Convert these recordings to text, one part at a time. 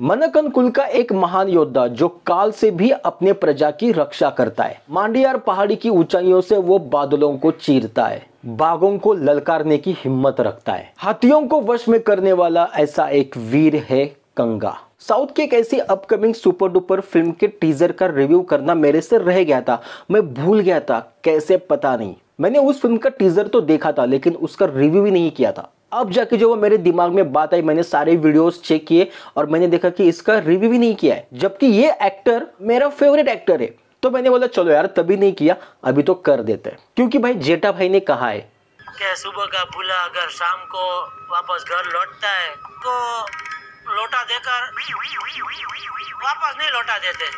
मनकन कुल का एक महान योद्धा जो काल से भी अपने प्रजा की रक्षा करता है मांडियार पहाड़ी की ऊंचाइयों से वो बादलों को चीरता है बाघों को ललकारने की हिम्मत रखता है हाथियों को वश में करने वाला ऐसा एक वीर है कंगा साउथ की एक ऐसी अपकमिंग सुपर डुपर फिल्म के टीजर का रिव्यू करना मेरे से रह गया था मैं भूल गया था कैसे पता नहीं मैंने उस फिल्म का टीजर तो देखा था लेकिन उसका रिव्यू भी नहीं किया था अब जाके जो वो मेरे दिमाग में बात आई मैंने सारे वीडियोस चेक किए और मैंने देखा कि इसका रिव्यू भी नहीं किया है जबकि ये एक्टर मेरा फेवरेट एक्टर है तो मैंने बोला चलो यार तभी नहीं किया अभी तो कर देते हैं क्योंकि भाई जेठा भाई ने कहा है कि सुबह का भूला अगर शाम को वापस घर लौटता है तो लोटा देकर वापस नहीं लौटा देते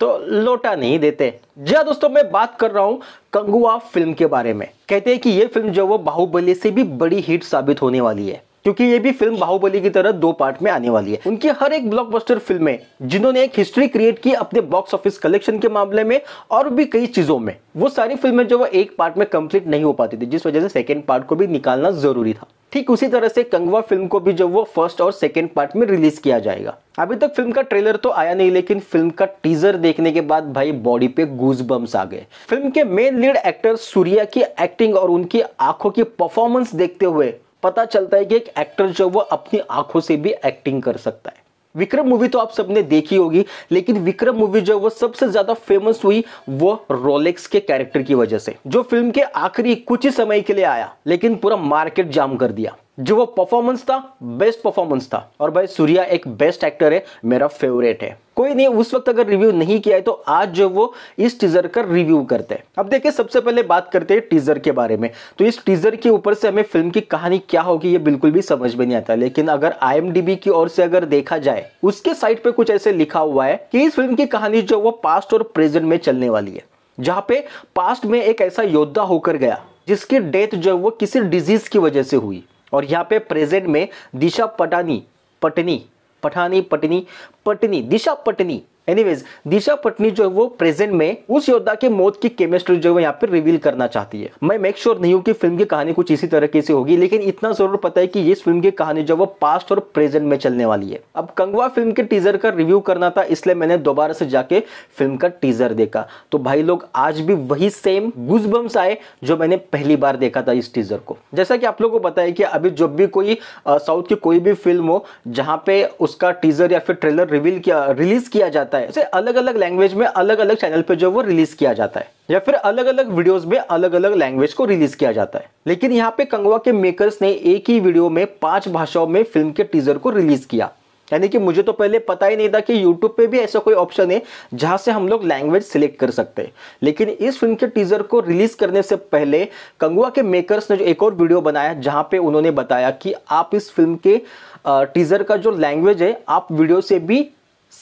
तो लोटा नहीं देते जी दोस्तों मैं बात कर रहा हूँ कंगुआ फिल्म के बारे में कहते हैं कि ये फिल्म जो वो बाहुबली से भी बड़ी हिट साबित होने वाली है क्योंकि ये भी फिल्म बाहुबली की तरह दो पार्ट में आने वाली है उनकी हर एक ब्लॉकबस्टर फिल्में जिन्होंने एक हिस्ट्री क्रिएट की अपने बॉक्स ऑफिस कलेक्शन के मामले में और भी कई चीजों में वो सारी फिल्में जो वो एक पार्ट में कंप्लीट नहीं हो पाती थी जिस वजह से सेकेंड पार्ट को भी निकालना जरूरी था ठीक उसी तरह से कंगवा फिल्म को भी जब वो फर्स्ट और सेकेंड पार्ट में रिलीज किया जाएगा अभी तक फिल्म का ट्रेलर तो आया नहीं लेकिन फिल्म का टीजर देखने के बाद भाई बॉडी पे गूज बम्स आ गए फिल्म के मेन लीड एक्टर सूर्या की एक्टिंग और उनकी आंखों की परफॉर्मेंस देखते हुए पता चलता है कि एक एक्टर जो वो अपनी आंखों से भी एक्टिंग कर सकता है विक्रम मूवी तो आप सबने देखी होगी लेकिन विक्रम मूवी जो वो सबसे ज्यादा फेमस हुई वो रोलेक्स के कैरेक्टर की वजह से जो फिल्म के आखिरी कुछ ही समय के लिए आया लेकिन पूरा मार्केट जाम कर दिया जो वो परफॉर्मेंस था बेस्ट परफॉर्मेंस था और भाई सूर्या एक बेस्ट एक्टर है मेरा फेवरेट है कोई नहीं उस वक्त अगर रिव्यू नहीं किया है तो आज जो वो इस टीजर का रिव्यू करते हैं अब देखिए सबसे पहले बात करते हैं टीजर के बारे में तो इस टीजर के ऊपर से हमें फिल्म की कहानी क्या होगी ये बिल्कुल भी समझ में नहीं आता लेकिन अगर आई की ओर से अगर देखा जाए उसके साइड पे कुछ ऐसे लिखा हुआ है कि इस फिल्म की कहानी जो वो पास्ट और प्रेजेंट में चलने वाली है जहाँ पे पास्ट में एक ऐसा योद्धा होकर गया जिसकी डेथ जो है वो किसी डिजीज की वजह से हुई और यहाँ पे प्रेजेंट में दिशा पटानी पटनी पठानी पटनी पटनी दिशा पटनी एनीवेज दिशा पटनी जो है वो प्रेजेंट में उस योद्धा के मौत की केमिस्ट्री जो है यहाँ पर रिवील करना चाहती है मैं मेक श्योर sure नहीं हूँ कि फिल्म की कहानी कुछ इसी तरह से होगी लेकिन इतना जरूर पता है कि इस फिल्म की कहानी जो वो पास्ट और प्रेजेंट में चलने वाली है अब कंगवा फिल्म के टीजर का रिव्यू करना था इसलिए मैंने दोबारा से जाके फिल्म का टीजर देखा तो भाई लोग आज भी वही सेम गुजबम्स आए जो मैंने पहली बार देखा था इस टीजर को जैसा कि आप लोगों को पता कि अभी जब भी कोई साउथ की कोई भी फिल्म हो जहाँ पे उसका टीजर या फिर ट्रेलर रिवील किया रिलीज किया जाता जाता है उसे अलग अलग लैंग्वेज में अलग अलग चैनल पर जो वो रिलीज किया जाता है या फिर अलग अलग वीडियोस में अलग अलग लैंग्वेज को रिलीज किया जाता है लेकिन यहाँ पे कंगवा के मेकर्स ने एक ही वीडियो में पांच भाषाओं में फिल्म के टीजर को रिलीज किया यानी कि मुझे तो पहले पता ही नहीं था कि यूट्यूब पे भी ऐसा कोई ऑप्शन है जहां से हम लोग लैंग्वेज सिलेक्ट कर सकते हैं लेकिन इस फिल्म के टीजर को रिलीज करने से पहले कंगुआ के मेकर्स ने जो एक और वीडियो बनाया जहां पे उन्होंने बताया कि आप इस फिल्म के टीजर का जो लैंग्वेज है आप वीडियो से भी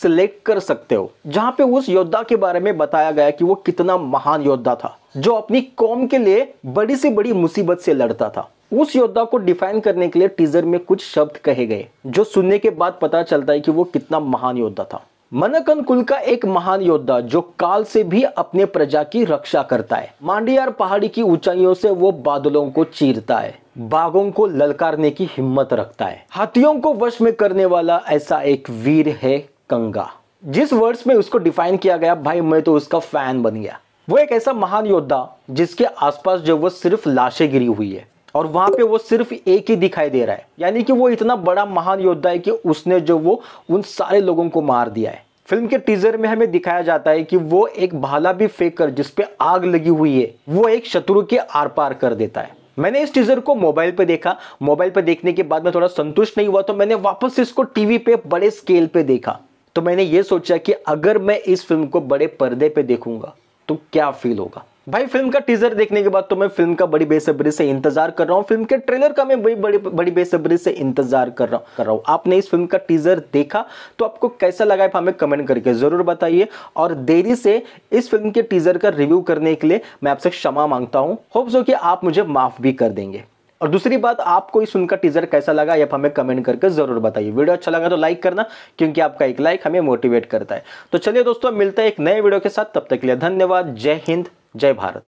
सिलेक्ट कर सकते हो जहां पे उस योद्धा के बारे में बताया गया कि वो कितना महान योद्धा था जो अपनी कौम के लिए बड़ी से बड़ी मुसीबत से लड़ता था उस योद्धा को डिफाइन करने के लिए टीजर में कुछ शब्द कहे गए जो सुनने के बाद पता चलता है कि वो कितना महान योद्धा था मनकन कुल का एक महान योद्धा जो काल से भी अपने प्रजा की रक्षा करता है मांडियार पहाड़ी की ऊंचाइयों से वो बादलों को चीरता है बाघों को ललकारने की हिम्मत रखता है हाथियों को वश में करने वाला ऐसा एक वीर है कंगा जिस वर्ड्स में उसको डिफाइन किया गया भाई मैं तो उसका फैन बन गया वो एक ऐसा महान योद्धा जिसके आसपास जो वो सिर्फ लाशें गिरी हुई है और वहां पे वो सिर्फ एक ही दिखाई दे रहा है यानी कि वो इतना बड़ा महान योद्धा है कि उसने जो वो उन सारे लोगों को मार दिया है फिल्म के टीजर में हमें दिखाया जाता है कि वो एक भाला भी फेंक कर जिसपे आग लगी हुई है वो एक शत्रु के आर पार कर देता है मैंने इस टीजर को मोबाइल पे देखा मोबाइल पे देखने के बाद मैं थोड़ा संतुष्ट नहीं हुआ तो मैंने वापस इसको टीवी पे बड़े स्केल पे देखा तो मैंने ये सोचा कि अगर मैं इस फिल्म को बड़े पर्दे पे देखूंगा तो क्या फील होगा भाई फिल्म का टीजर देखने के बाद तो मैं फिल्म का बड़ी बेसब्री से इंतजार कर रहा हूँ फिल्म के ट्रेलर का मैं बड़ी बड़ी बड़ी बेसब्री से इंतजार कर रहा कर रहा हूँ आपने इस फिल्म का टीजर देखा तो आपको कैसा लगा हमें कमेंट करके ज़रूर बताइए और देरी से इस फिल्म के टीजर का रिव्यू करने के लिए मैं आपसे क्षमा मांगता हूँ होप्स हो कि आप मुझे माफ़ भी कर देंगे और दूसरी बात आपको इस उनका टीजर कैसा लगा आप हमें कमेंट करके जरूर बताइए वीडियो अच्छा लगा तो लाइक करना क्योंकि आपका एक लाइक हमें मोटिवेट करता है तो चलिए दोस्तों मिलते हैं एक नए वीडियो के साथ तब तक के लिए धन्यवाद जय हिंद जय भारत